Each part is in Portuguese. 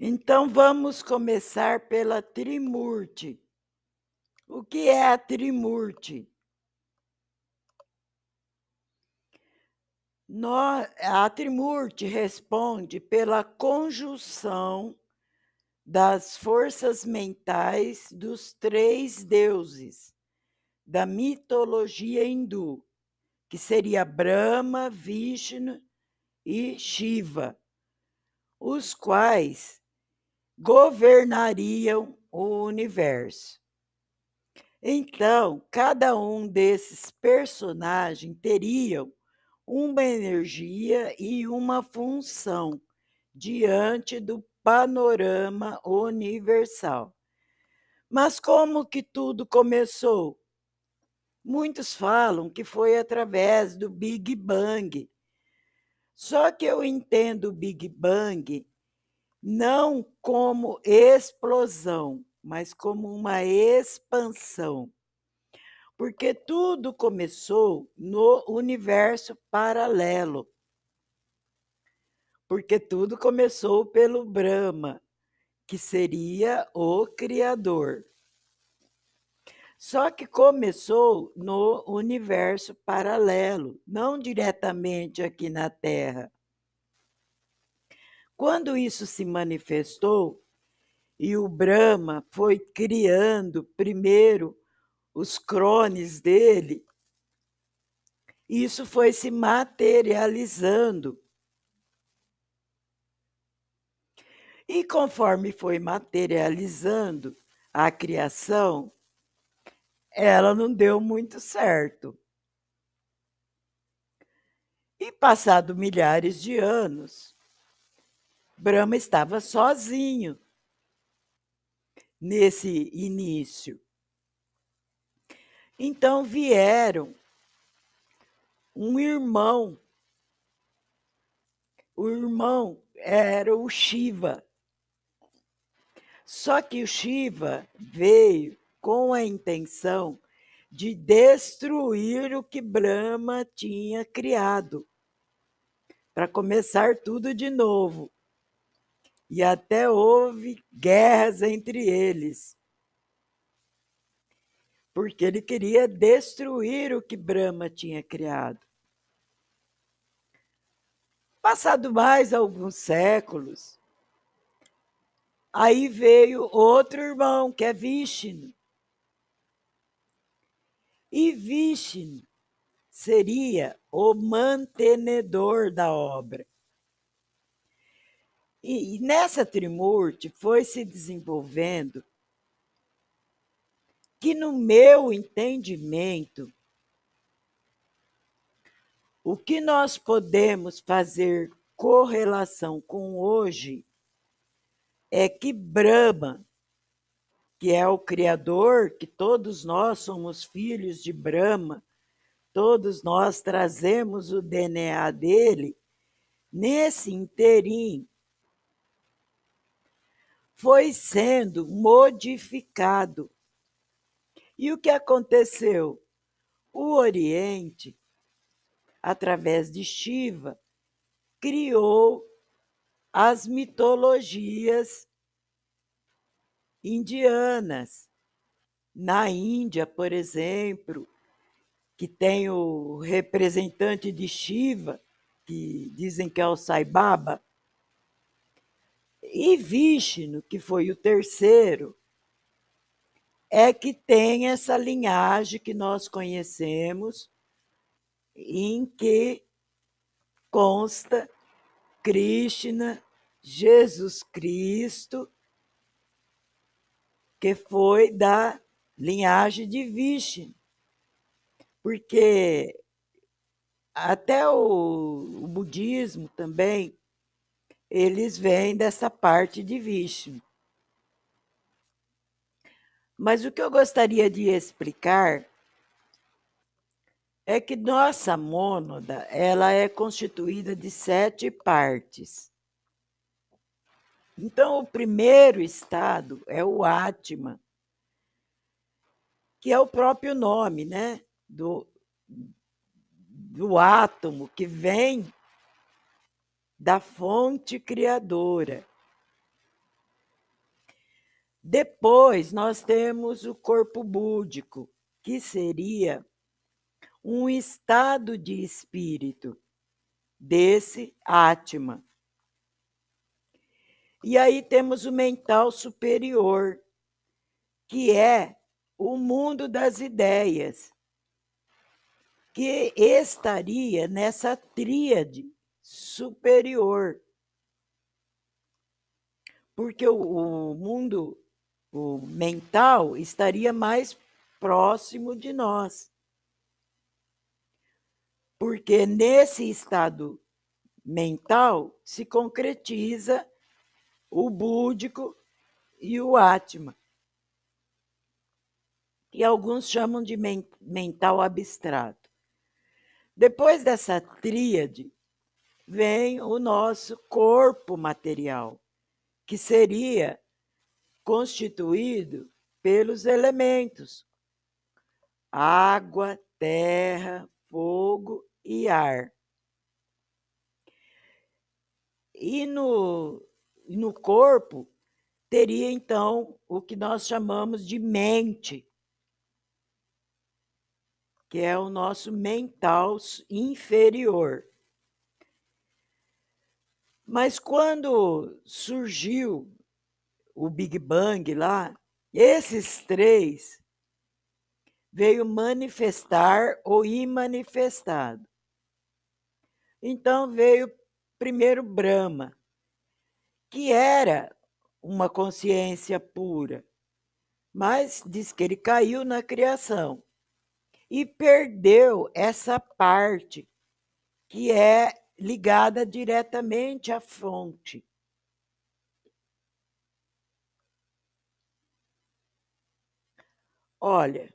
Então vamos começar pela Trimurti. O que é a Trimurti? A Trimurti responde pela conjunção das forças mentais dos três deuses da mitologia hindu, que seria Brahma, Vishnu e Shiva, os quais governariam o universo. Então, cada um desses personagens teriam uma energia e uma função diante do panorama universal. Mas como que tudo começou? Muitos falam que foi através do Big Bang. Só que eu entendo o Big Bang não como explosão, mas como uma expansão. Porque tudo começou no universo paralelo. Porque tudo começou pelo Brahma, que seria o Criador. Só que começou no universo paralelo, não diretamente aqui na Terra. Quando isso se manifestou e o Brahma foi criando primeiro os crones dele, isso foi se materializando. E conforme foi materializando a criação, ela não deu muito certo. E passado milhares de anos, Brahma estava sozinho nesse início. Então vieram um irmão. O irmão era o Shiva. Só que o Shiva veio com a intenção de destruir o que Brahma tinha criado, para começar tudo de novo e até houve guerras entre eles, porque ele queria destruir o que Brahma tinha criado. Passado mais alguns séculos, aí veio outro irmão, que é Vishnu. E Vishnu seria o mantenedor da obra. E, e nessa Trimurti foi se desenvolvendo que, no meu entendimento, o que nós podemos fazer correlação com hoje é que Brahma, que é o Criador, que todos nós somos filhos de Brahma, todos nós trazemos o DNA dele, nesse interim foi sendo modificado. E o que aconteceu? O Oriente, através de Shiva, criou as mitologias indianas. Na Índia, por exemplo, que tem o representante de Shiva, que dizem que é o Sai Baba, e Vishnu, que foi o terceiro, é que tem essa linhagem que nós conhecemos, em que consta Krishna, Jesus Cristo, que foi da linhagem de Vishnu. Porque até o, o budismo também eles vêm dessa parte de vício. Mas o que eu gostaria de explicar é que nossa mônada ela é constituída de sete partes. Então, o primeiro estado é o Atma, que é o próprio nome né? do, do átomo que vem da fonte criadora. Depois nós temos o corpo búdico, que seria um estado de espírito desse Atma. E aí temos o mental superior, que é o mundo das ideias, que estaria nessa tríade superior. Porque o, o mundo o mental estaria mais próximo de nós. Porque nesse estado mental se concretiza o búdico e o Atma. E alguns chamam de mental abstrato. Depois dessa tríade vem o nosso corpo material, que seria constituído pelos elementos água, terra, fogo e ar. E no, no corpo teria então o que nós chamamos de mente, que é o nosso mental inferior. Mas quando surgiu o Big Bang lá, esses três veio manifestar ou imanifestado. Então veio primeiro Brahma, que era uma consciência pura, mas diz que ele caiu na criação e perdeu essa parte que é ligada diretamente à fonte. Olha,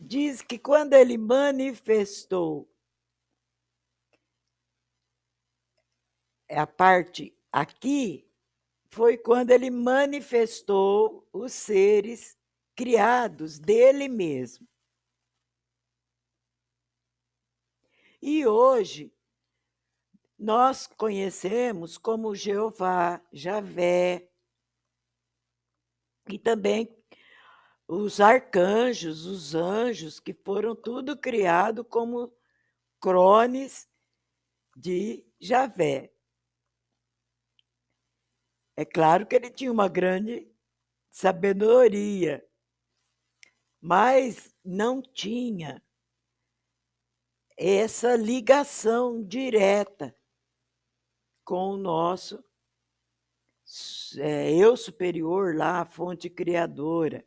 diz que quando ele manifestou é a parte aqui, foi quando ele manifestou os seres criados dele mesmo. E hoje nós conhecemos como Jeová, Javé, e também os arcanjos, os anjos, que foram tudo criado como crones de Javé. É claro que ele tinha uma grande sabedoria, mas não tinha essa ligação direta com o nosso é, eu superior lá, a fonte criadora.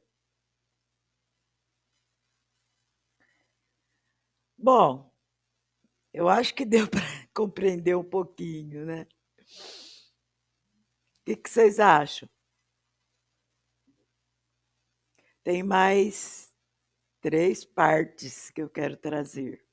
Bom, eu acho que deu para compreender um pouquinho, né? O que, que vocês acham? Tem mais três partes que eu quero trazer.